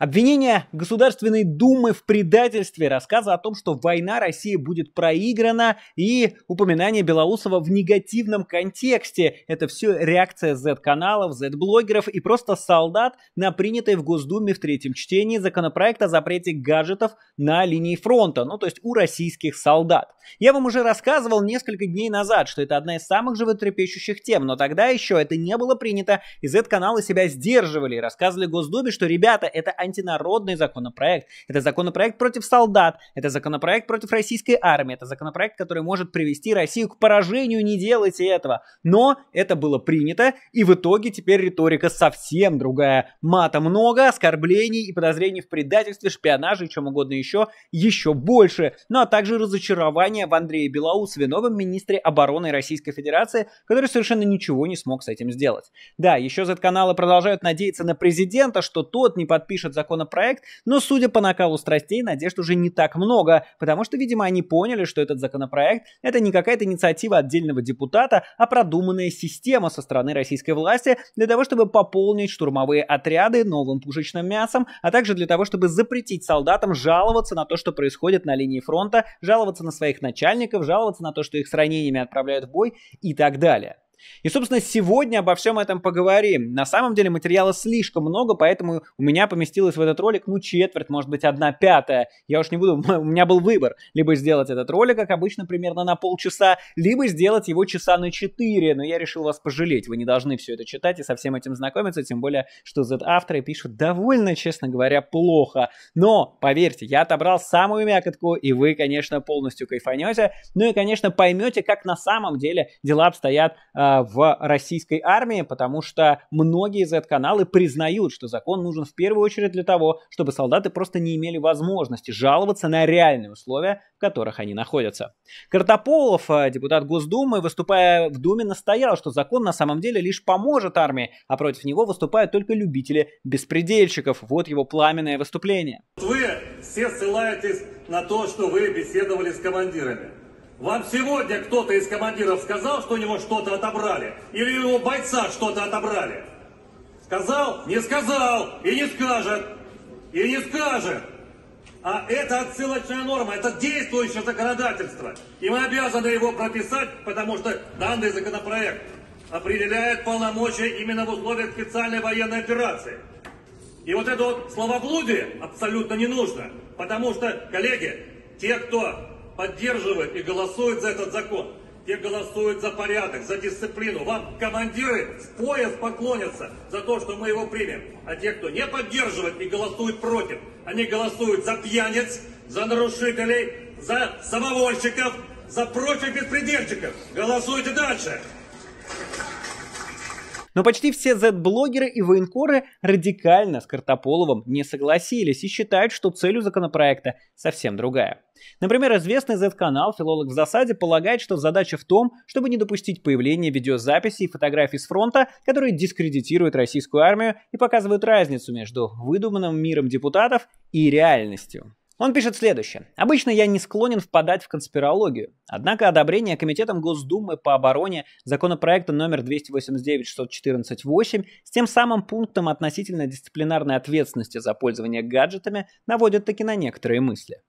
Обвинение Государственной Думы в предательстве, рассказы о том, что война России будет проиграна и упоминание Белоусова в негативном контексте. Это все реакция Z-каналов, Z-блогеров и просто солдат на принятой в Госдуме в третьем чтении законопроект о запрете гаджетов на линии фронта, ну то есть у российских солдат. Я вам уже рассказывал несколько дней назад, что это одна из самых животрепещущих тем, но тогда еще это не было принято, и Z-каналы себя сдерживали и рассказывали Госдуме, что ребята, это антинародный законопроект. Это законопроект против солдат. Это законопроект против российской армии. Это законопроект, который может привести Россию к поражению. Не делайте этого. Но это было принято. И в итоге теперь риторика совсем другая. Мата много, оскорблений и подозрений в предательстве, шпионаже и чем угодно еще, еще больше. Ну а также разочарование в Андрее Белоусове, новом министре обороны Российской Федерации, который совершенно ничего не смог с этим сделать. Да, еще Z-каналы продолжают надеяться на президента, что тот не подпишет законопроект, но, судя по накалу страстей, надежд уже не так много, потому что, видимо, они поняли, что этот законопроект — это не какая-то инициатива отдельного депутата, а продуманная система со стороны российской власти для того, чтобы пополнить штурмовые отряды новым пушечным мясом, а также для того, чтобы запретить солдатам жаловаться на то, что происходит на линии фронта, жаловаться на своих начальников, жаловаться на то, что их с ранениями отправляют в бой и так далее. И, собственно, сегодня обо всем этом поговорим. На самом деле материала слишком много, поэтому у меня поместилось в этот ролик, ну, четверть, может быть, одна пятая. Я уж не буду, у меня был выбор. Либо сделать этот ролик, как обычно, примерно на полчаса, либо сделать его часа на четыре. Но я решил вас пожалеть. Вы не должны все это читать и со всем этим знакомиться, тем более, что Z-авторы пишут довольно, честно говоря, плохо. Но, поверьте, я отобрал самую мякотку, и вы, конечно, полностью кайфанете. Ну и, конечно, поймете, как на самом деле дела обстоят э, а, в российской армии, потому что многие Z-каналы признают, что закон нужен в первую очередь для того, чтобы солдаты просто не имели возможности жаловаться на реальные условия, в которых они находятся. Картополов, а, депутат Госдумы, выступая в Думе, настоял, что закон на самом деле лишь поможет армии, а против него выступают только любители беспредельщиков. Вот его пламенное выступление. Вы все ссылаетесь на то, что вы беседовали с командирами. Вам сегодня кто-то из командиров сказал, что у него что-то отобрали? Или у его бойца что-то отобрали? Сказал? Не сказал. И не скажет. И не скажет. А это отсылочная норма, это действующее законодательство. И мы обязаны его прописать, потому что данный законопроект определяет полномочия именно в условиях специальной военной операции. И вот это вот словоблудие абсолютно не нужно, потому что, коллеги, те, кто поддерживает и голосует за этот закон. Те голосуют за порядок, за дисциплину. Вам командиры в пояс поклонятся за то, что мы его примем. А те, кто не поддерживает и голосует против, они голосуют за пьяниц, за нарушителей, за самовольщиков, за прочих беспредельщиков. Голосуйте дальше. Но почти все Z-блогеры и военкоры радикально с Картополовым не согласились и считают, что целью законопроекта совсем другая. Например, известный Z-канал «Филолог в засаде» полагает, что задача в том, чтобы не допустить появления видеозаписей и фотографий с фронта, которые дискредитируют российскую армию и показывают разницу между выдуманным миром депутатов и реальностью. Он пишет следующее. «Обычно я не склонен впадать в конспирологию, однако одобрение Комитетом Госдумы по обороне законопроекта номер 289-614-8 с тем самым пунктом относительно дисциплинарной ответственности за пользование гаджетами наводит таки на некоторые мысли.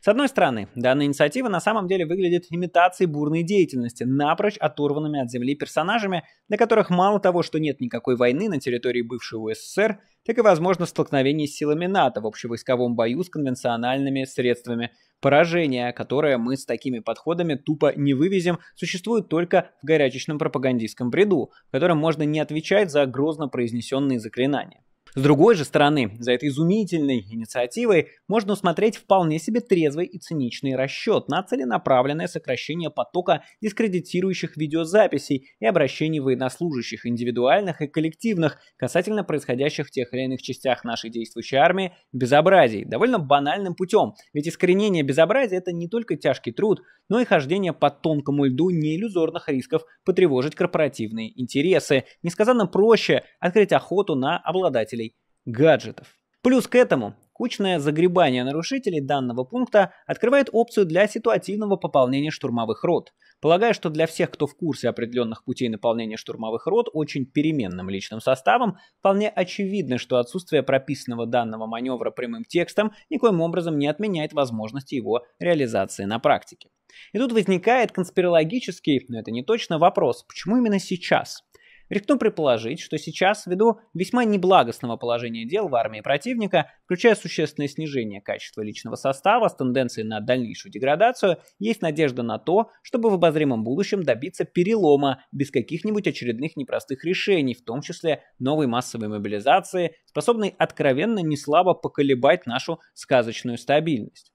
С одной стороны, данная инициатива на самом деле выглядит имитацией бурной деятельности, напрочь оторванными от земли персонажами, для которых мало того, что нет никакой войны на территории бывшего СССР, так и возможно столкновение с силами НАТО в общевойсковом бою с конвенциональными средствами поражения, которое мы с такими подходами тупо не вывезем, существует только в горячечном пропагандистском бреду, в котором можно не отвечать за грозно произнесенные заклинания. С другой же стороны, за этой изумительной инициативой можно усмотреть вполне себе трезвый и циничный расчет на целенаправленное сокращение потока дискредитирующих видеозаписей и обращений военнослужащих, индивидуальных и коллективных, касательно происходящих в тех или иных частях нашей действующей армии безобразий, довольно банальным путем. Ведь искоренение безобразия – это не только тяжкий труд, но и хождение по тонкому льду неиллюзорных рисков потревожить корпоративные интересы. Несказанно проще открыть охоту на обладателей гаджетов. Плюс к этому Кучное загребание нарушителей данного пункта открывает опцию для ситуативного пополнения штурмовых рот. Полагаю, что для всех, кто в курсе определенных путей наполнения штурмовых рот очень переменным личным составом, вполне очевидно, что отсутствие прописанного данного маневра прямым текстом никоим образом не отменяет возможности его реализации на практике. И тут возникает конспирологический, но это не точно, вопрос, почему именно сейчас? Рискну предположить, что сейчас, ввиду весьма неблагостного положения дел в армии противника, включая существенное снижение качества личного состава с тенденцией на дальнейшую деградацию, есть надежда на то, чтобы в обозримом будущем добиться перелома без каких-нибудь очередных непростых решений, в том числе новой массовой мобилизации, способной откровенно неслабо поколебать нашу сказочную стабильность.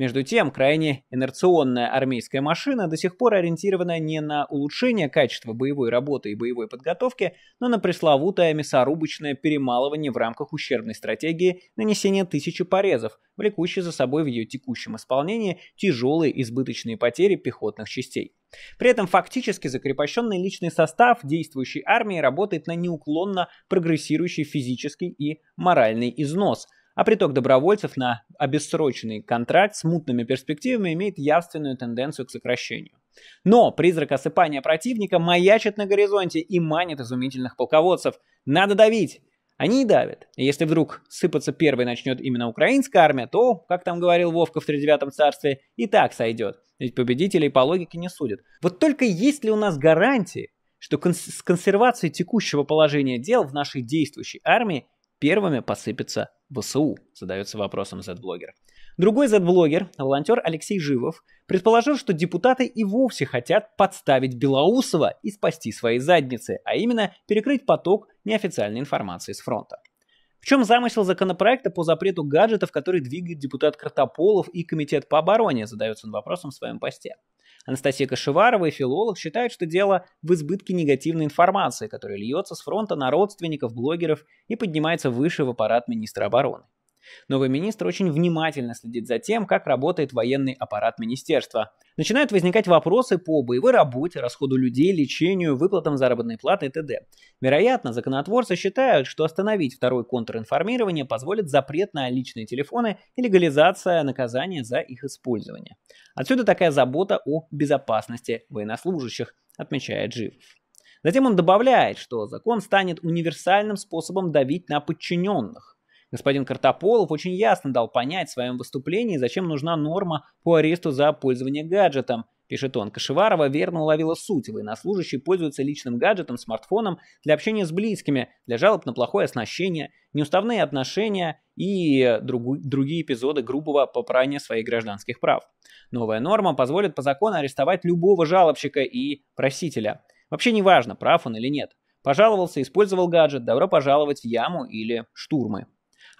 Между тем, крайне инерционная армейская машина до сих пор ориентирована не на улучшение качества боевой работы и боевой подготовки, но на пресловутое мясорубочное перемалывание в рамках ущербной стратегии нанесения тысячи порезов, влекущей за собой в ее текущем исполнении тяжелые избыточные потери пехотных частей. При этом фактически закрепощенный личный состав действующей армии работает на неуклонно прогрессирующий физический и моральный износ – а приток добровольцев на обессроченный контракт с мутными перспективами имеет явственную тенденцию к сокращению. Но призрак осыпания противника маячит на горизонте и манит изумительных полководцев. Надо давить! Они и давят. И если вдруг сыпаться первой начнет именно украинская армия, то, как там говорил Вовка в 39-м царстве, и так сойдет. Ведь победителей по логике не судят. Вот только есть ли у нас гарантии, что кон- с консервацией текущего положения дел в нашей действующей армии первыми посыпется ВСУ, задается вопросом Z-блогер. Другой Z-блогер, волонтер Алексей Живов, предположил, что депутаты и вовсе хотят подставить Белоусова и спасти свои задницы, а именно перекрыть поток неофициальной информации с фронта. В чем замысел законопроекта по запрету гаджетов, который двигает депутат Картополов и Комитет по обороне, задается он вопросом в своем посте. Анастасия Кашеварова и филолог считают, что дело в избытке негативной информации, которая льется с фронта на родственников, блогеров и поднимается выше в аппарат министра обороны. Новый министр очень внимательно следит за тем, как работает военный аппарат министерства. Начинают возникать вопросы по боевой работе, расходу людей, лечению, выплатам заработной платы и т.д. Вероятно, законотворцы считают, что остановить второе контринформирование позволит запрет на личные телефоны и легализация наказания за их использование. Отсюда такая забота о безопасности военнослужащих, отмечает Жив. Затем он добавляет, что закон станет универсальным способом давить на подчиненных. Господин Картополов очень ясно дал понять в своем выступлении, зачем нужна норма по аресту за пользование гаджетом. Пишет он, Кашеварова верно уловила суть. Военнослужащий пользуется личным гаджетом, смартфоном для общения с близкими, для жалоб на плохое оснащение, неуставные отношения и другу, другие эпизоды грубого попрания своих гражданских прав. Новая норма позволит по закону арестовать любого жалобщика и просителя. Вообще не важно, прав он или нет. Пожаловался, использовал гаджет, добро пожаловать в яму или штурмы.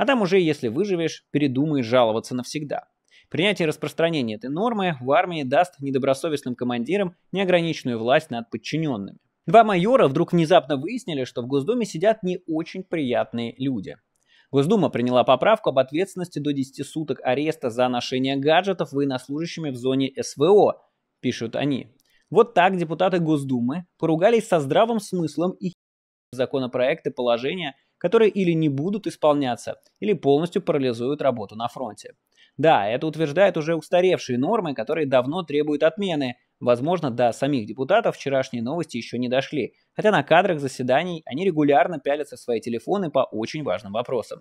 А там уже, если выживешь, передумай жаловаться навсегда. Принятие распространения этой нормы в армии даст недобросовестным командирам неограниченную власть над подчиненными. Два майора вдруг внезапно выяснили, что в Госдуме сидят не очень приятные люди. Госдума приняла поправку об ответственности до 10 суток ареста за ношение гаджетов военнослужащими в зоне СВО, пишут они. Вот так депутаты Госдумы поругались со здравым смыслом и законопроекты положения которые или не будут исполняться, или полностью парализуют работу на фронте. Да, это утверждает уже устаревшие нормы, которые давно требуют отмены. Возможно, до самих депутатов вчерашние новости еще не дошли, хотя на кадрах заседаний они регулярно пялятся в свои телефоны по очень важным вопросам.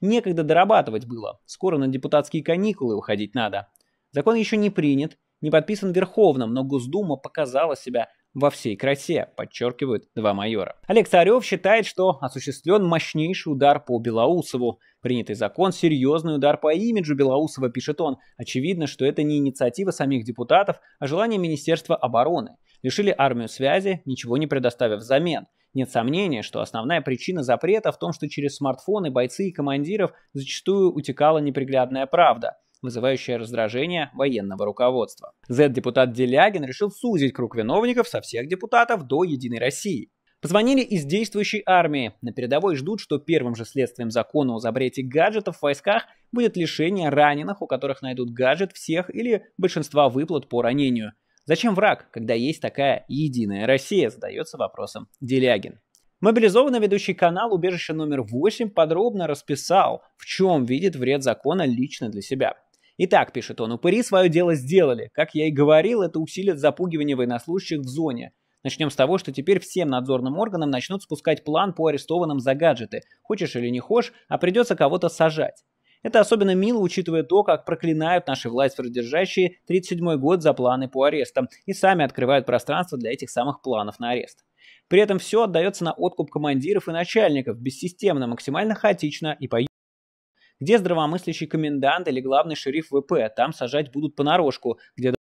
Некогда дорабатывать было, скоро на депутатские каникулы уходить надо. Закон еще не принят, не подписан Верховным, но Госдума показала себя во всей красе, подчеркивают два майора. Олег Царев считает, что осуществлен мощнейший удар по Белоусову. Принятый закон – серьезный удар по имиджу Белоусова, пишет он. Очевидно, что это не инициатива самих депутатов, а желание Министерства обороны. Лишили армию связи, ничего не предоставив взамен. Нет сомнения, что основная причина запрета в том, что через смартфоны бойцы и командиров зачастую утекала неприглядная правда – вызывающее раздражение военного руководства. Z-депутат Делягин решил сузить круг виновников со всех депутатов до «Единой России». Позвонили из действующей армии. На передовой ждут, что первым же следствием закона о запрете гаджетов в войсках будет лишение раненых, у которых найдут гаджет всех или большинства выплат по ранению. Зачем враг, когда есть такая единая Россия, задается вопросом Делягин. Мобилизованный ведущий канал убежище номер 8 подробно расписал, в чем видит вред закона лично для себя. Итак, пишет он, упыри свое дело сделали. Как я и говорил, это усилит запугивание военнослужащих в зоне. Начнем с того, что теперь всем надзорным органам начнут спускать план по арестованным за гаджеты. Хочешь или не хочешь, а придется кого-то сажать. Это особенно мило, учитывая то, как проклинают наши власть держащие 37 й год за планы по арестам и сами открывают пространство для этих самых планов на арест. При этом все отдается на откуп командиров и начальников, бессистемно, максимально хаотично и по где здравомыслящий комендант или главный шериф ВП? Там сажать будут понарошку, где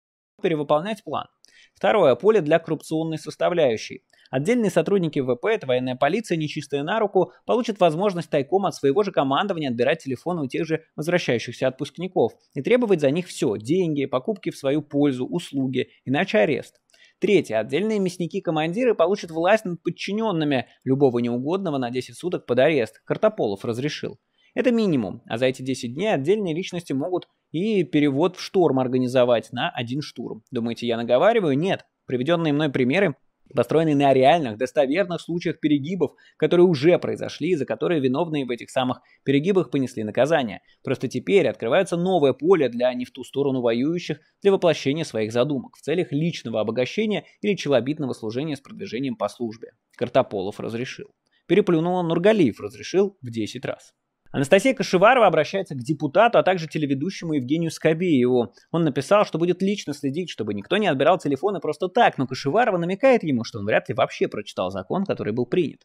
перевыполнять план. Второе. Поле для коррупционной составляющей. Отдельные сотрудники ВП, это военная полиция, нечистая на руку, получат возможность тайком от своего же командования отбирать телефоны у тех же возвращающихся отпускников и требовать за них все – деньги, покупки в свою пользу, услуги, иначе арест. Третье. Отдельные мясники-командиры получат власть над подчиненными. Любого неугодного на 10 суток под арест. Картополов разрешил. Это минимум, а за эти 10 дней отдельные личности могут и перевод в шторм организовать на один штурм. Думаете, я наговариваю? Нет. Приведенные мной примеры построены на реальных, достоверных случаях перегибов, которые уже произошли и за которые виновные в этих самых перегибах понесли наказание. Просто теперь открывается новое поле для не в ту сторону воюющих для воплощения своих задумок в целях личного обогащения или челобитного служения с продвижением по службе. Картополов разрешил. Переплюнул Нургалиев разрешил в 10 раз. Анастасия Кашеварова обращается к депутату, а также телеведущему Евгению Скобееву. Он написал, что будет лично следить, чтобы никто не отбирал телефоны просто так, но Кашеварова намекает ему, что он вряд ли вообще прочитал закон, который был принят.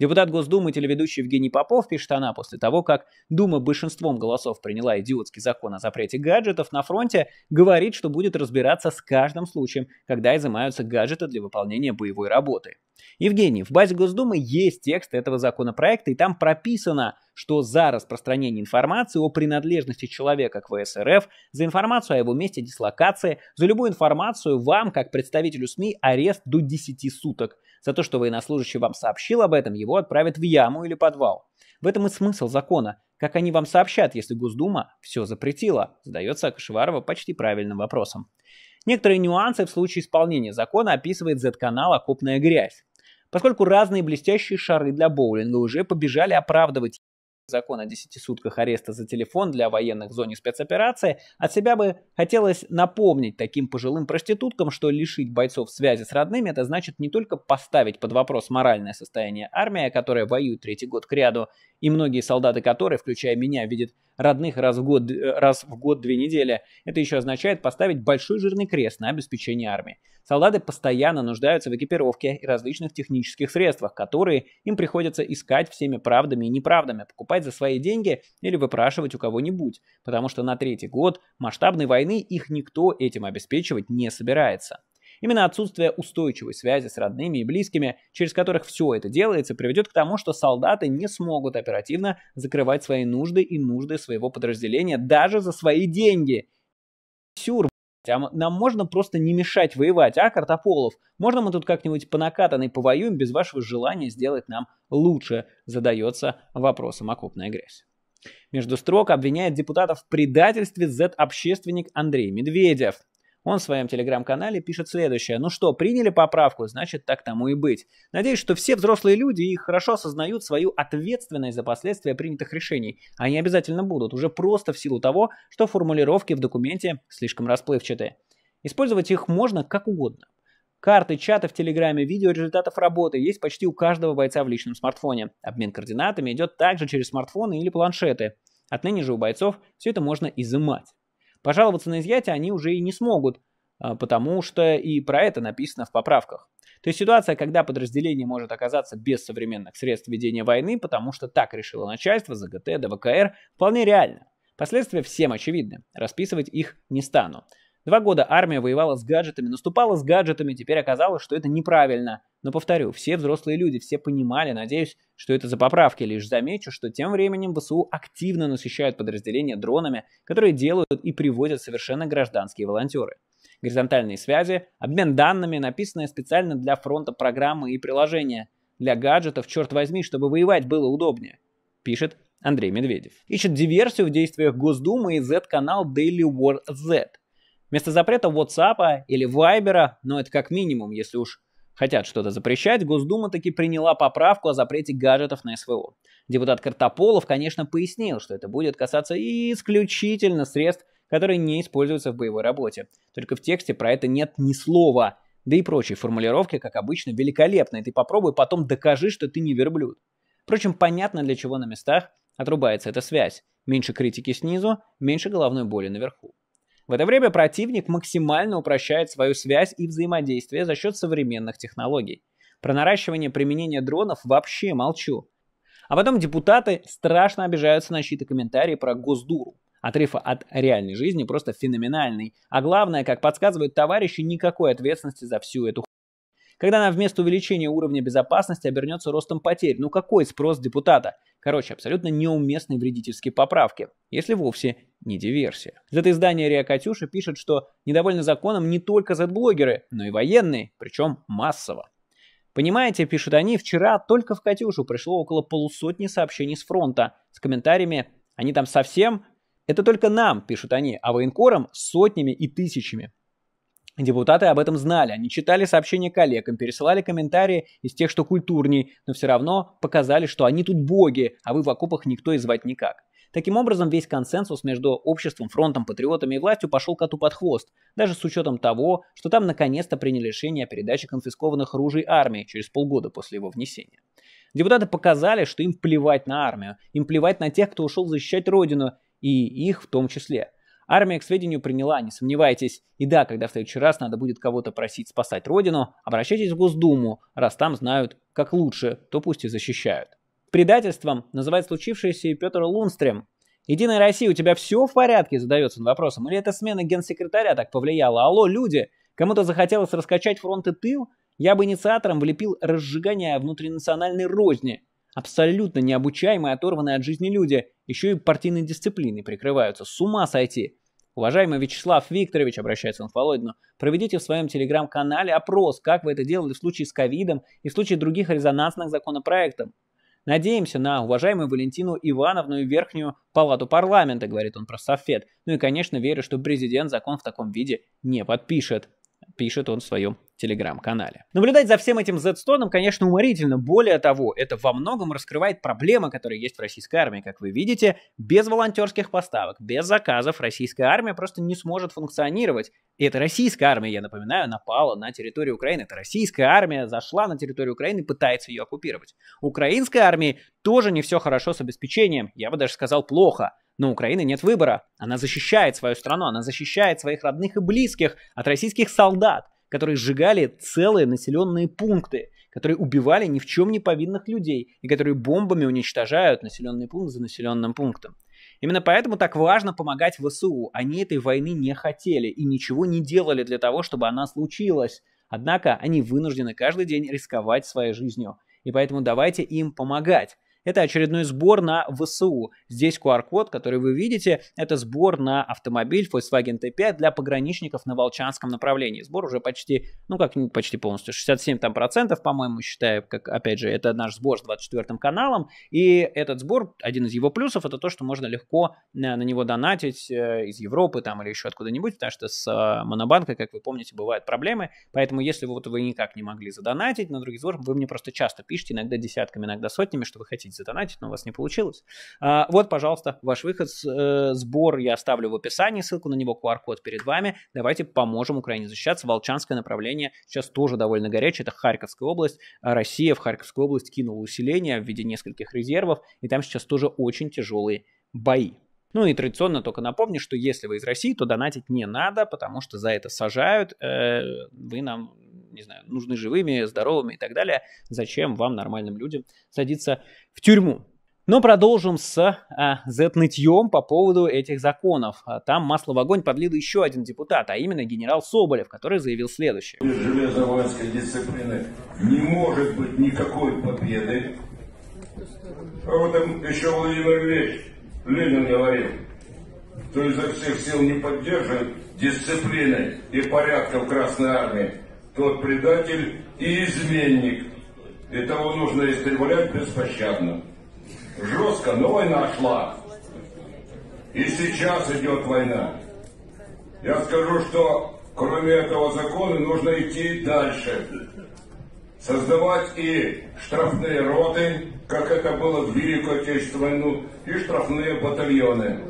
Депутат Госдумы, телеведущий Евгений Попов, пишет она, после того, как Дума большинством голосов приняла идиотский закон о запрете гаджетов на фронте, говорит, что будет разбираться с каждым случаем, когда изымаются гаджеты для выполнения боевой работы. Евгений, в базе Госдумы есть текст этого законопроекта, и там прописано, что за распространение информации о принадлежности человека к ВСРФ, за информацию о его месте дислокации, за любую информацию вам, как представителю СМИ, арест до 10 суток – за то, что военнослужащий вам сообщил об этом, его отправят в яму или подвал. В этом и смысл закона. Как они вам сообщат, если Госдума все запретила? Задается Акашеварова почти правильным вопросом. Некоторые нюансы в случае исполнения закона описывает Z-канал «Окопная грязь». Поскольку разные блестящие шары для боулинга уже побежали оправдывать закон о 10 сутках ареста за телефон для военных в зоне спецоперации, от себя бы хотелось напомнить таким пожилым проституткам, что лишить бойцов связи с родными это значит не только поставить под вопрос моральное состояние армии, которая воюет третий год к ряду, и многие солдаты которой, включая меня, видят родных раз в год, э, раз в год две недели. Это еще означает поставить большой жирный крест на обеспечение армии. Солдаты постоянно нуждаются в экипировке и различных технических средствах, которые им приходится искать всеми правдами и неправдами, покупать за свои деньги или выпрашивать у кого-нибудь, потому что на третий год масштабной войны их никто этим обеспечивать не собирается. Именно отсутствие устойчивой связи с родными и близкими, через которых все это делается, приведет к тому, что солдаты не смогут оперативно закрывать свои нужды и нужды своего подразделения даже за свои деньги. Сюр, а нам можно просто не мешать воевать, а, Картополов? Можно мы тут как-нибудь по накатанной повоюем без вашего желания сделать нам лучше? Задается вопросом окопная грязь. Между строк обвиняет депутатов в предательстве Z-общественник Андрей Медведев. Он в своем телеграм-канале пишет следующее. Ну что, приняли поправку, значит так тому и быть. Надеюсь, что все взрослые люди и хорошо осознают свою ответственность за последствия принятых решений. Они обязательно будут, уже просто в силу того, что формулировки в документе слишком расплывчатые. Использовать их можно как угодно. Карты, чаты в Телеграме, видео результатов работы есть почти у каждого бойца в личном смартфоне. Обмен координатами идет также через смартфоны или планшеты. Отныне же у бойцов все это можно изымать. Пожаловаться на изъятие они уже и не смогут, а, потому что и про это написано в поправках. То есть ситуация, когда подразделение может оказаться без современных средств ведения войны, потому что так решило начальство, ЗГТ, ДВКР, вполне реально. Последствия всем очевидны, расписывать их не стану. Два года армия воевала с гаджетами, наступала с гаджетами, теперь оказалось, что это неправильно. Но повторю, все взрослые люди, все понимали, надеюсь, что это за поправки. Лишь замечу, что тем временем ВСУ активно насыщают подразделения дронами, которые делают и привозят совершенно гражданские волонтеры. Горизонтальные связи, обмен данными, написанные специально для фронта программы и приложения. Для гаджетов, черт возьми, чтобы воевать было удобнее. Пишет Андрей Медведев. Ищет диверсию в действиях Госдумы и Z-канал Daily War Z. Вместо запрета WhatsApp или Viber, но это как минимум, если уж хотят что-то запрещать, Госдума таки приняла поправку о запрете гаджетов на СВО. Депутат Картополов, конечно, пояснил, что это будет касаться исключительно средств, которые не используются в боевой работе. Только в тексте про это нет ни слова. Да и прочие формулировки, как обычно, великолепные. Ты попробуй потом докажи, что ты не верблюд. Впрочем, понятно, для чего на местах отрубается эта связь. Меньше критики снизу, меньше головной боли наверху. В это время противник максимально упрощает свою связь и взаимодействие за счет современных технологий. Про наращивание применения дронов вообще молчу. А потом депутаты страшно обижаются на чьи-то комментарии про госдуру. Отрыв от реальной жизни просто феноменальный. А главное, как подсказывают товарищи, никакой ответственности за всю эту когда она вместо увеличения уровня безопасности обернется ростом потерь. Ну какой спрос депутата? Короче, абсолютно неуместные вредительские поправки, если вовсе не диверсия. Зат издание Риа Катюша пишет, что недовольны законом не только зет-блогеры, но и военные, причем массово. Понимаете, пишут они, вчера только в Катюшу пришло около полусотни сообщений с фронта с комментариями «Они там совсем?» «Это только нам», пишут они, а военкорам сотнями и тысячами. Депутаты об этом знали, они читали сообщения коллегам, пересылали комментарии из тех, что культурней, но все равно показали, что они тут боги, а вы в окопах никто и звать никак. Таким образом, весь консенсус между обществом, фронтом, патриотами и властью пошел коту под хвост, даже с учетом того, что там наконец-то приняли решение о передаче конфискованных оружий армии через полгода после его внесения. Депутаты показали, что им плевать на армию, им плевать на тех, кто ушел защищать родину, и их в том числе – Армия к сведению приняла, не сомневайтесь. И да, когда в следующий раз надо будет кого-то просить спасать родину, обращайтесь в Госдуму, раз там знают, как лучше, то пусть и защищают. Предательством называет случившееся и Петр Лунстрем. «Единая Россия, у тебя все в порядке?» – задается он вопросом. Или это смена генсекретаря так повлияла? Алло, люди, кому-то захотелось раскачать фронт и тыл? Я бы инициатором влепил разжигание внутринациональной розни. Абсолютно необучаемые, оторванные от жизни люди, еще и партийной дисциплины прикрываются. С ума сойти! Уважаемый Вячеслав Викторович, обращается он к Володину, проведите в своем телеграм-канале опрос, как вы это делали в случае с ковидом и в случае других резонансных законопроектов. Надеемся на уважаемую Валентину Ивановну и Верхнюю палату парламента, говорит он про Софет. Ну и, конечно, верю, что президент закон в таком виде не подпишет. Пишет он в своем телеграм-канале. Наблюдать за всем этим Z-стоном, конечно, уморительно. Более того, это во многом раскрывает проблемы, которые есть в российской армии. Как вы видите, без волонтерских поставок, без заказов российская армия просто не сможет функционировать. И это российская армия, я напоминаю, напала на территорию Украины. Это российская армия зашла на территорию Украины и пытается ее оккупировать. Украинской армии тоже не все хорошо с обеспечением. Я бы даже сказал, плохо. Но у Украины нет выбора. Она защищает свою страну, она защищает своих родных и близких от российских солдат которые сжигали целые населенные пункты, которые убивали ни в чем не повинных людей и которые бомбами уничтожают населенный пункт за населенным пунктом. Именно поэтому так важно помогать ВСУ. Они этой войны не хотели и ничего не делали для того, чтобы она случилась. Однако они вынуждены каждый день рисковать своей жизнью. И поэтому давайте им помогать это очередной сбор на ВСУ. Здесь QR-код, который вы видите, это сбор на автомобиль Volkswagen T5 для пограничников на Волчанском направлении. Сбор уже почти, ну как почти полностью, 67 там процентов, по-моему, считаю, как, опять же, это наш сбор с 24 каналом, и этот сбор, один из его плюсов, это то, что можно легко э, на, него донатить э, из Европы там или еще откуда-нибудь, потому что с э, Монобанкой, как вы помните, бывают проблемы, поэтому если вы вот вы никак не могли задонатить на других сбор, вы мне просто часто пишете, иногда десятками, иногда сотнями, что вы хотите задонатить, но у вас не получилось. А, вот, пожалуйста, ваш выход, э, сбор я оставлю в описании, ссылку на него, QR-код перед вами. Давайте поможем Украине защищаться. Волчанское направление сейчас тоже довольно горячее, это Харьковская область. А Россия в Харьковскую область кинула усиление в виде нескольких резервов, и там сейчас тоже очень тяжелые бои. Ну и традиционно только напомню, что если вы из России, то донатить не надо, потому что за это сажают. Э, вы нам, не знаю, нужны живыми, здоровыми и так далее. Зачем вам, нормальным людям, садиться в тюрьму? Но продолжим с а, z по поводу этих законов. А там масло в огонь подлил еще один депутат, а именно генерал Соболев, который заявил следующее. Без железовальской дисциплины не может быть никакой победы. А вот еще Владимир Ильич Ленин говорил, кто изо всех сил не поддерживает дисциплины и порядка в Красной Армии, тот предатель и изменник. И того нужно истреблять беспощадно. Жестко, но война шла. И сейчас идет война. Я скажу, что кроме этого закона нужно идти дальше. Создавать и штрафные роты, как это было в Великую Отечественную войну, и штрафные батальоны.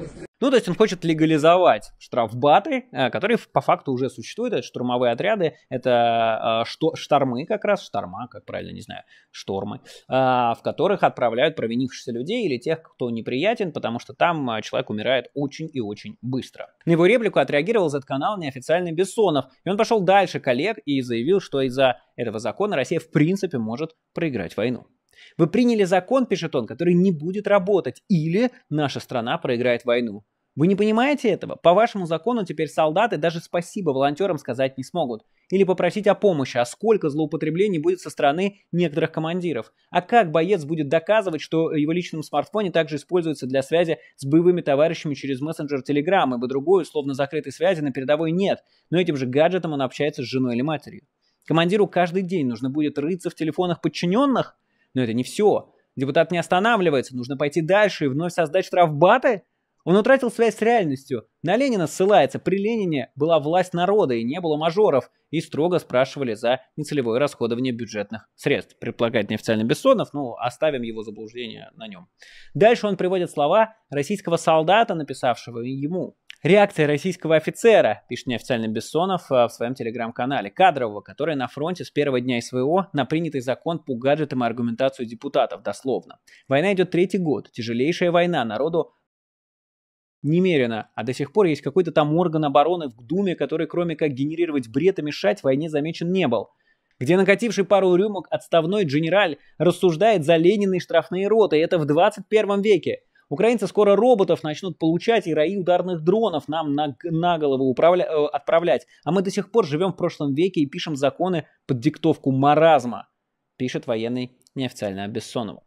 Ну, то есть он хочет легализовать штрафбаты, э, которые по факту уже существуют. Это штурмовые отряды, это э, что, штормы как раз, шторма, как правильно, не знаю, штормы, э, в которых отправляют провинившихся людей или тех, кто неприятен, потому что там человек умирает очень и очень быстро. На его реплику отреагировал Z-канал неофициальный Бессонов, и он пошел дальше коллег и заявил, что из-за этого закона Россия в принципе может проиграть войну. Вы приняли закон, пишет он, который не будет работать, или наша страна проиграет войну. Вы не понимаете этого? По вашему закону теперь солдаты даже спасибо волонтерам сказать не смогут. Или попросить о помощи, а сколько злоупотреблений будет со стороны некоторых командиров. А как боец будет доказывать, что его личном смартфоне также используется для связи с боевыми товарищами через мессенджер Telegram, ибо другой, условно закрытой связи на передовой нет, но этим же гаджетом он общается с женой или матерью. Командиру каждый день нужно будет рыться в телефонах подчиненных – но это не все. Депутат не останавливается, нужно пойти дальше и вновь создать штрафбаты? Он утратил связь с реальностью. На Ленина ссылается, при Ленине была власть народа и не было мажоров, и строго спрашивали за нецелевое расходование бюджетных средств. Предполагает неофициально Бессонов, но оставим его заблуждение на нем. Дальше он приводит слова российского солдата, написавшего ему Реакция российского офицера, пишет неофициальный Бессонов э, в своем телеграм-канале, кадрового, который на фронте с первого дня СВО на принятый закон по гаджетам и аргументацию депутатов, дословно. Война идет третий год, тяжелейшая война, народу немерено, а до сих пор есть какой-то там орган обороны в Думе, который кроме как генерировать бред и мешать войне замечен не был где накативший пару рюмок отставной генераль рассуждает за Лениной штрафные роты, и это в 21 веке. Украинцы скоро роботов начнут получать и раи ударных дронов нам на, на голову управля... Э, отправлять. А мы до сих пор живем в прошлом веке и пишем законы под диктовку маразма, пишет военный неофициально Бессонову.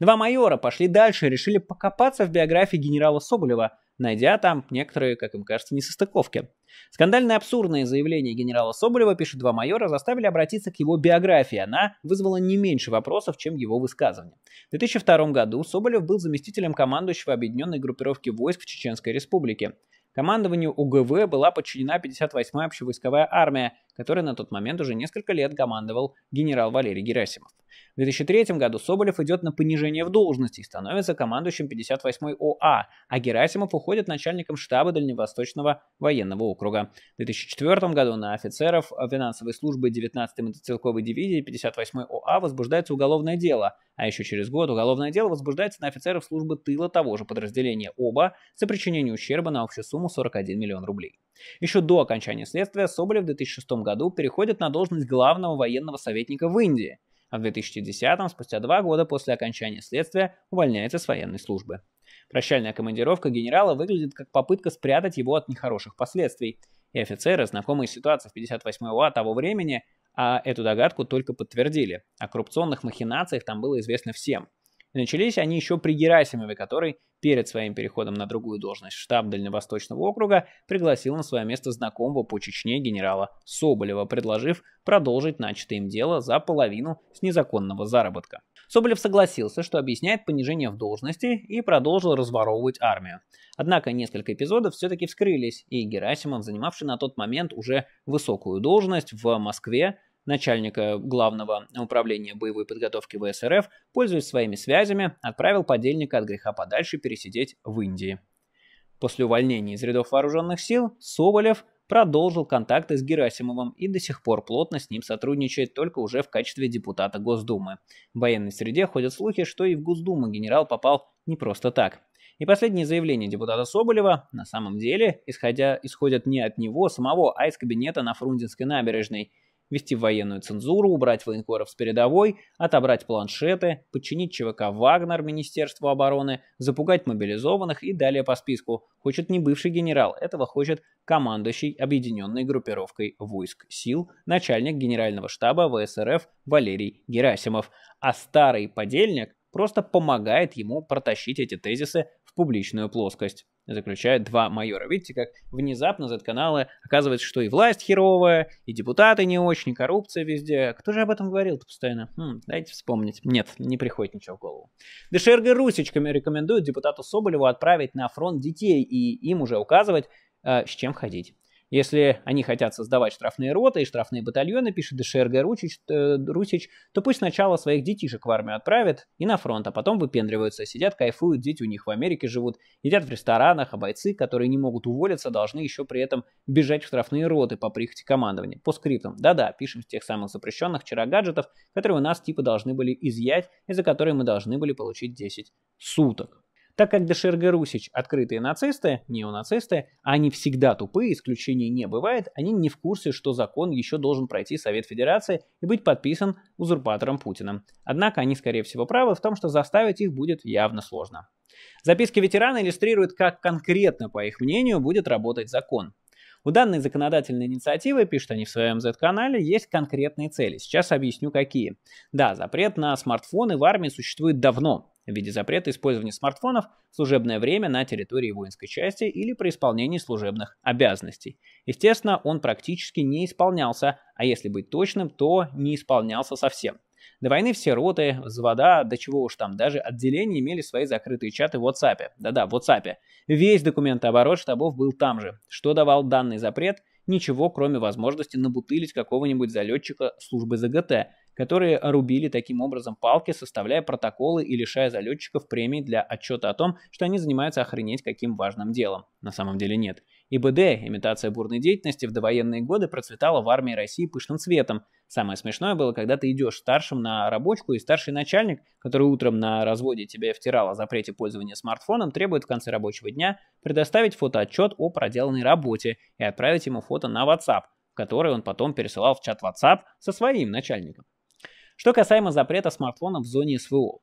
Два майора пошли дальше и решили покопаться в биографии генерала Соболева – найдя там некоторые, как им кажется, несостыковки. Скандально абсурдные заявления генерала Соболева, пишет два майора, заставили обратиться к его биографии. Она вызвала не меньше вопросов, чем его высказывания. В 2002 году Соболев был заместителем командующего объединенной группировки войск в Чеченской республике. Командованию УГВ была подчинена 58-я общевойсковая армия, который на тот момент уже несколько лет командовал генерал Валерий Герасимов. В 2003 году Соболев идет на понижение в должности и становится командующим 58-й ОА, а Герасимов уходит начальником штаба Дальневосточного военного округа. В 2004 году на офицеров финансовой службы 19-й мотострелковой дивизии 58-й ОА возбуждается уголовное дело, а еще через год уголовное дело возбуждается на офицеров службы тыла того же подразделения оба за причинение ущерба на общую сумму 41 миллион рублей. Еще до окончания следствия Соболев в 2006 году переходит на должность главного военного советника в Индии, а в 2010, спустя два года после окончания следствия, увольняется с военной службы. Прощальная командировка генерала выглядит как попытка спрятать его от нехороших последствий, и офицеры, знакомые с ситуацией в 58-го й того времени, а эту догадку только подтвердили. О коррупционных махинациях там было известно всем – и начались они еще при Герасимове, который перед своим переходом на другую должность штаб Дальневосточного округа пригласил на свое место знакомого по Чечне генерала Соболева, предложив продолжить начатое им дело за половину с незаконного заработка. Соболев согласился, что объясняет понижение в должности и продолжил разворовывать армию. Однако несколько эпизодов все-таки вскрылись, и Герасимов, занимавший на тот момент уже высокую должность в Москве, начальника главного управления боевой подготовки ВСРФ, пользуясь своими связями, отправил подельника от греха подальше пересидеть в Индии. После увольнения из рядов вооруженных сил Соболев продолжил контакты с Герасимовым и до сих пор плотно с ним сотрудничает только уже в качестве депутата Госдумы. В военной среде ходят слухи, что и в Госдуму генерал попал не просто так. И последние заявления депутата Соболева на самом деле исходя, исходят не от него самого, а из кабинета на Фрунзенской набережной – ввести военную цензуру, убрать военкоров с передовой, отобрать планшеты, подчинить ЧВК «Вагнер» Министерству обороны, запугать мобилизованных и далее по списку. Хочет не бывший генерал, этого хочет командующий объединенной группировкой войск сил, начальник генерального штаба ВСРФ Валерий Герасимов. А старый подельник просто помогает ему протащить эти тезисы в публичную плоскость заключают два майора. Видите, как внезапно Z-каналы оказывается, что и власть херовая, и депутаты не очень, и коррупция везде. Кто же об этом говорил-то постоянно? Хм, дайте вспомнить. Нет, не приходит ничего в голову. ДШРГ Русичками рекомендуют депутату Соболеву отправить на фронт детей и им уже указывать, э, с чем ходить. Если они хотят создавать штрафные роты и штрафные батальоны, пишет ДШРГ Русич, э, Русич, то пусть сначала своих детишек в армию отправят и на фронт, а потом выпендриваются, сидят, кайфуют, дети у них в Америке живут, едят в ресторанах, а бойцы, которые не могут уволиться, должны еще при этом бежать в штрафные роты по прихоти командования. По скриптам. Да-да, пишем с тех самых запрещенных вчера гаджетов, которые у нас типа должны были изъять и за которые мы должны были получить 10 суток так как ДШРГ Русич – открытые нацисты, неонацисты, они всегда тупые, исключений не бывает, они не в курсе, что закон еще должен пройти Совет Федерации и быть подписан узурпатором Путиным. Однако они, скорее всего, правы в том, что заставить их будет явно сложно. Записки ветерана иллюстрируют, как конкретно, по их мнению, будет работать закон. У данной законодательной инициативы, пишут они в своем Z-канале, есть конкретные цели. Сейчас объясню, какие. Да, запрет на смартфоны в армии существует давно, в виде запрета использования смартфонов в служебное время на территории воинской части или при исполнении служебных обязанностей. Естественно, он практически не исполнялся, а если быть точным, то не исполнялся совсем. До войны все роты, взвода, до чего уж там, даже отделения имели свои закрытые чаты в WhatsApp. Да-да, в WhatsApp. Весь документооборот штабов был там же, что давал данный запрет, ничего кроме возможности набутылить какого-нибудь залетчика службы ЗГТ, которые рубили таким образом палки, составляя протоколы и лишая залетчиков премий для отчета о том, что они занимаются охренеть каким важным делом. На самом деле нет. ИБД, имитация бурной деятельности, в довоенные годы процветала в армии России пышным цветом. Самое смешное было, когда ты идешь старшим на рабочку, и старший начальник, который утром на разводе тебе втирал о запрете пользования смартфоном, требует в конце рабочего дня предоставить фотоотчет о проделанной работе и отправить ему фото на WhatsApp, который он потом пересылал в чат WhatsApp со своим начальником. Что касаемо запрета смартфонов в зоне СВО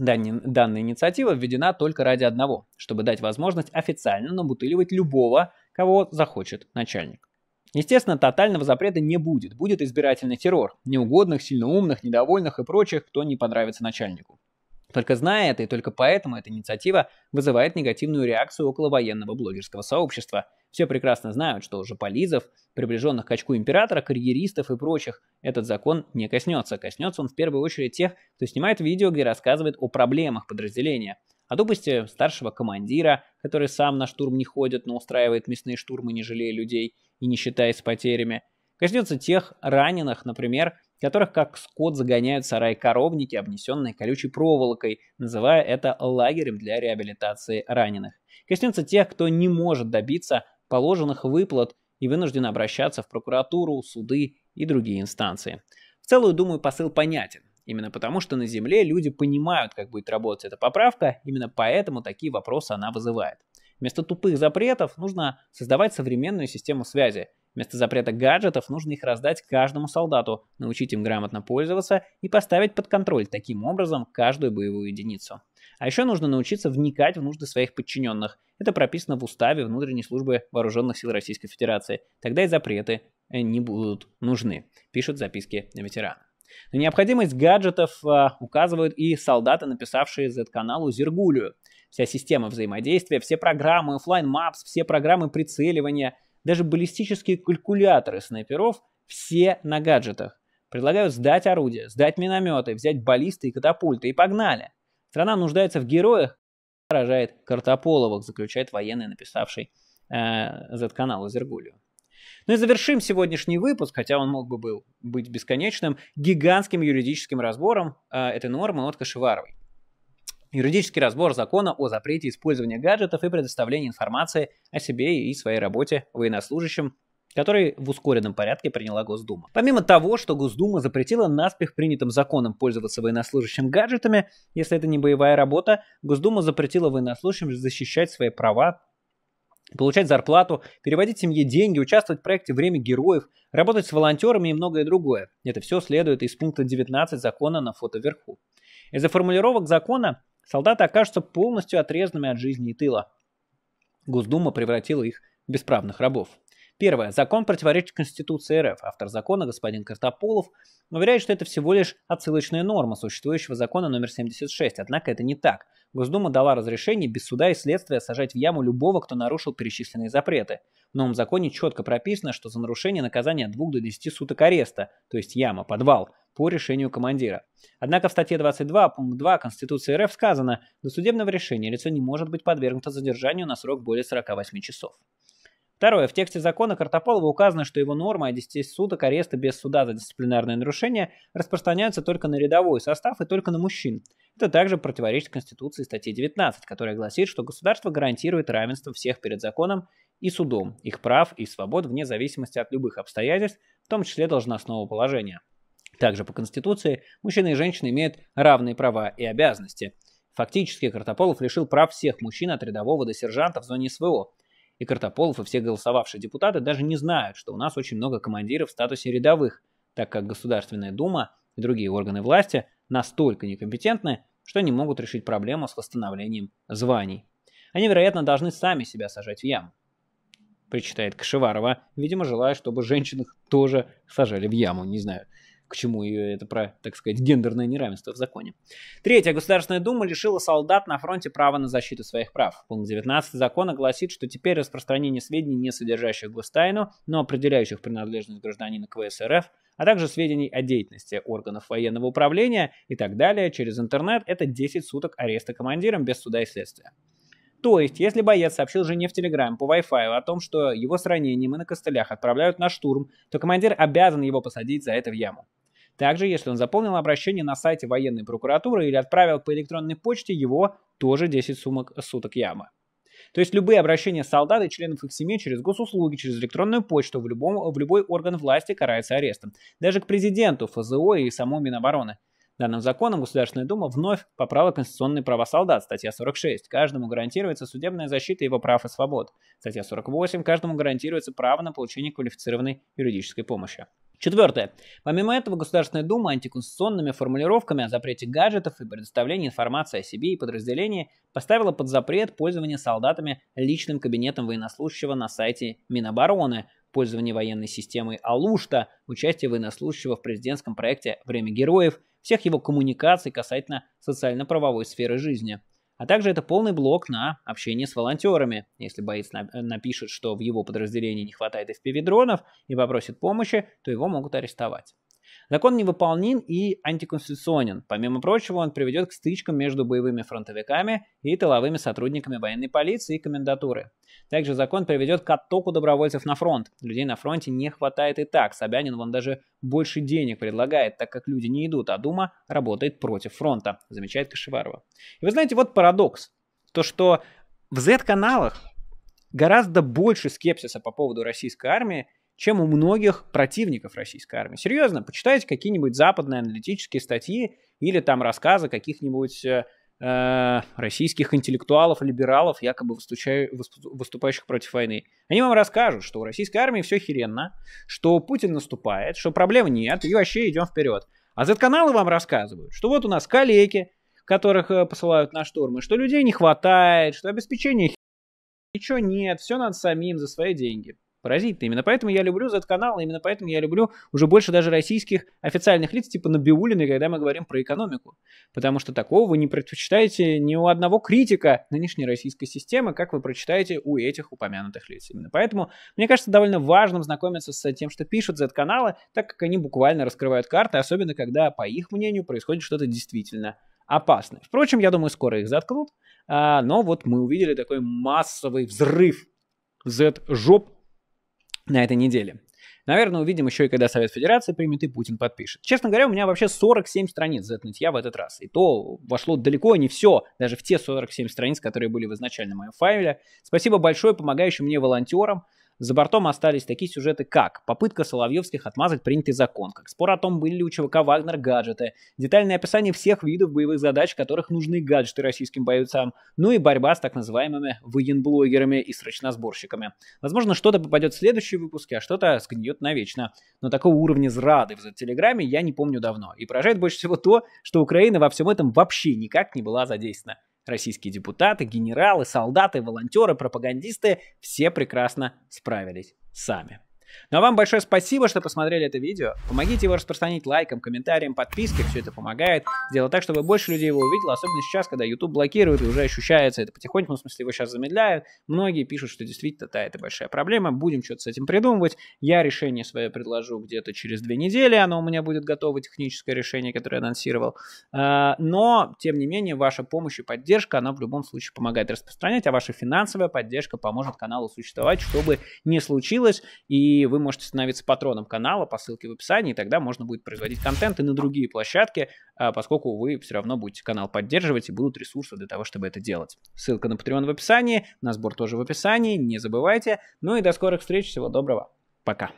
данная инициатива введена только ради одного, чтобы дать возможность официально набутыливать любого, кого захочет начальник. Естественно, тотального запрета не будет, будет избирательный террор, неугодных, сильно умных, недовольных и прочих, кто не понравится начальнику. Только зная это и только поэтому эта инициатива вызывает негативную реакцию около военного блогерского сообщества. Все прекрасно знают, что уже полизов, приближенных к очку императора, карьеристов и прочих этот закон не коснется. Коснется он в первую очередь тех, кто снимает видео, где рассказывает о проблемах подразделения. О тупости старшего командира, который сам на штурм не ходит, но устраивает мясные штурмы, не жалея людей и не считаясь потерями. Коснется тех раненых, например, которых как скот загоняют в сарай коровники, обнесенные колючей проволокой, называя это лагерем для реабилитации раненых. Коснется тех, кто не может добиться положенных выплат и вынужден обращаться в прокуратуру, суды и другие инстанции. В целую, думаю, посыл понятен. Именно потому, что на Земле люди понимают, как будет работать эта поправка, именно поэтому такие вопросы она вызывает. Вместо тупых запретов нужно создавать современную систему связи, Вместо запрета гаджетов нужно их раздать каждому солдату, научить им грамотно пользоваться и поставить под контроль таким образом каждую боевую единицу. А еще нужно научиться вникать в нужды своих подчиненных. Это прописано в уставе внутренней службы вооруженных сил Российской Федерации. Тогда и запреты э, не будут нужны, пишут записки ветерана. На необходимость гаджетов а, указывают и солдаты, написавшие Z-каналу Зергулию. Вся система взаимодействия, все программы, офлайн мапс все программы прицеливания – даже баллистические калькуляторы снайперов все на гаджетах. Предлагают сдать орудия, сдать минометы, взять баллисты и катапульты и погнали. Страна нуждается в героях, поражает Картополовых, заключает военный, написавший э, Z-канал Зергулию. Ну и завершим сегодняшний выпуск, хотя он мог бы был, быть бесконечным, гигантским юридическим разбором э, этой нормы от Кашеваровой. Юридический разбор закона о запрете использования гаджетов и предоставлении информации о себе и своей работе военнослужащим который в ускоренном порядке приняла Госдума. Помимо того, что Госдума запретила наспех принятым законом пользоваться военнослужащим гаджетами, если это не боевая работа, Госдума запретила военнослужащим защищать свои права, получать зарплату, переводить семье деньги, участвовать в проекте «Время героев», работать с волонтерами и многое другое. Это все следует из пункта 19 закона на фото вверху. Из-за формулировок закона солдаты окажутся полностью отрезанными от жизни и тыла. Госдума превратила их в бесправных рабов. Первое. Закон противоречит Конституции РФ. Автор закона, господин Картополов, уверяет, что это всего лишь отсылочная норма существующего закона номер 76. Однако это не так. Госдума дала разрешение без суда и следствия сажать в яму любого, кто нарушил перечисленные запреты. В новом законе четко прописано, что за нарушение наказание от 2 до 10 суток ареста, то есть яма, подвал, по решению командира. Однако в статье 22, пункт 2 Конституции РФ сказано, до судебного решения лицо не может быть подвергнуто задержанию на срок более 48 часов. Второе. В тексте закона Картополова указано, что его нормы о 10 суток ареста без суда за дисциплинарное нарушение распространяются только на рядовой состав и только на мужчин. Это также противоречит Конституции статье 19, которая гласит, что государство гарантирует равенство всех перед законом и судом, их прав и свобод вне зависимости от любых обстоятельств, в том числе должностного положения. Также по Конституции мужчины и женщины имеют равные права и обязанности. Фактически Картополов лишил прав всех мужчин от рядового до сержанта в зоне СВО, и Картополов, и все голосовавшие депутаты даже не знают, что у нас очень много командиров в статусе рядовых, так как Государственная Дума и другие органы власти настолько некомпетентны, что не могут решить проблему с восстановлением званий. Они, вероятно, должны сами себя сажать в яму. Причитает Кашеварова, видимо, желая, чтобы женщин тоже сажали в яму, не знаю к чему ее это, про, так сказать, гендерное неравенство в законе. Третье. Государственная Дума лишила солдат на фронте права на защиту своих прав. Пункт 19 закона гласит, что теперь распространение сведений, не содержащих гостайну, но определяющих принадлежность гражданина к ВСРФ, а также сведений о деятельности органов военного управления и так далее через интернет, это 10 суток ареста командиром без суда и следствия. То есть, если боец сообщил жене в Телеграм по Wi-Fi о том, что его с ранением и на костылях отправляют на штурм, то командир обязан его посадить за это в яму. Также, если он заполнил обращение на сайте военной прокуратуры или отправил по электронной почте, его тоже 10 сумок, суток яма. То есть любые обращения солдат и членов их семей через госуслуги, через электронную почту в, любом, в любой орган власти карается арестом. Даже к президенту, ФЗО и самому Минобороны – Данным законом Государственная Дума вновь поправила конституционные права солдат, статья 46. Каждому гарантируется судебная защита его прав и свобод. Статья 48. Каждому гарантируется право на получение квалифицированной юридической помощи. Четвертое. Помимо этого, Государственная Дума антиконституционными формулировками о запрете гаджетов и предоставлении информации о себе и подразделении поставила под запрет пользование солдатами личным кабинетом военнослужащего на сайте Минобороны, пользование военной системой Алушта, участие военнослужащего в президентском проекте «Время героев», всех его коммуникаций касательно социально-правовой сферы жизни. А также это полный блок на общение с волонтерами. Если боец э, напишет, что в его подразделении не хватает FPV-дронов и попросит помощи, то его могут арестовать. Закон невыполнен и антиконституционен. Помимо прочего, он приведет к стычкам между боевыми фронтовиками и тыловыми сотрудниками военной полиции и комендатуры. Также закон приведет к оттоку добровольцев на фронт. Людей на фронте не хватает и так. Собянин вон даже больше денег предлагает, так как люди не идут, а Дума работает против фронта, замечает Кашеварова. И вы знаете, вот парадокс. То, что в Z-каналах гораздо больше скепсиса по поводу российской армии, чем у многих противников российской армии. Серьезно, почитайте какие-нибудь западные аналитические статьи или там рассказы каких-нибудь э, э, российских интеллектуалов, либералов, якобы выступающих против войны. Они вам расскажут, что у российской армии все херенно, что Путин наступает, что проблем нет, и вообще идем вперед. А Z-каналы вам рассказывают, что вот у нас калеки, которых э, посылают на штурмы, что людей не хватает, что обеспечение ничего нет, все надо самим за свои деньги. Поразительно. Именно поэтому я люблю этот канал, именно поэтому я люблю уже больше даже российских официальных лиц, типа Набиулиной, когда мы говорим про экономику. Потому что такого вы не прочитаете ни у одного критика нынешней российской системы, как вы прочитаете у этих упомянутых лиц. Именно поэтому, мне кажется, довольно важным знакомиться с тем, что пишут Z-каналы, так как они буквально раскрывают карты, особенно когда, по их мнению, происходит что-то действительно опасное. Впрочем, я думаю, скоро их заткнут, а, но вот мы увидели такой массовый взрыв Z-жоп на этой неделе. Наверное, увидим еще и когда Совет Федерации примет и Путин подпишет. Честно говоря, у меня вообще 47 страниц за я в этот раз. И то вошло далеко не все, даже в те 47 страниц, которые были в изначальном моем файле. Спасибо большое помогающим мне волонтерам, за бортом остались такие сюжеты, как попытка Соловьевских отмазать принятый закон, как спор о том, были ли у ЧВК Вагнер гаджеты, детальное описание всех видов боевых задач, которых нужны гаджеты российским бойцам, ну и борьба с так называемыми военблогерами и срочно сборщиками. Возможно, что-то попадет в следующие выпуски, а что-то сгниет навечно. Но такого уровня зрады в Телеграме я не помню давно. И поражает больше всего то, что Украина во всем этом вообще никак не была задействована. Российские депутаты, генералы, солдаты, волонтеры, пропагандисты все прекрасно справились сами. Ну а вам большое спасибо, что посмотрели это видео. Помогите его распространить лайком, комментарием, подпиской. Все это помогает. Сделать так, чтобы больше людей его увидело. Особенно сейчас, когда YouTube блокирует и уже ощущается это потихоньку. Ну, в смысле, его сейчас замедляют. Многие пишут, что действительно, да, это большая проблема. Будем что-то с этим придумывать. Я решение свое предложу где-то через две недели. Оно у меня будет готово, техническое решение, которое я анонсировал. А, но, тем не менее, ваша помощь и поддержка, она в любом случае помогает распространять. А ваша финансовая поддержка поможет каналу существовать, чтобы не случилось. И и вы можете становиться патроном канала по ссылке в описании, и тогда можно будет производить контент и на другие площадки, а, поскольку вы все равно будете канал поддерживать, и будут ресурсы для того, чтобы это делать. Ссылка на Patreon в описании, на сбор тоже в описании, не забывайте. Ну и до скорых встреч, всего доброго, пока.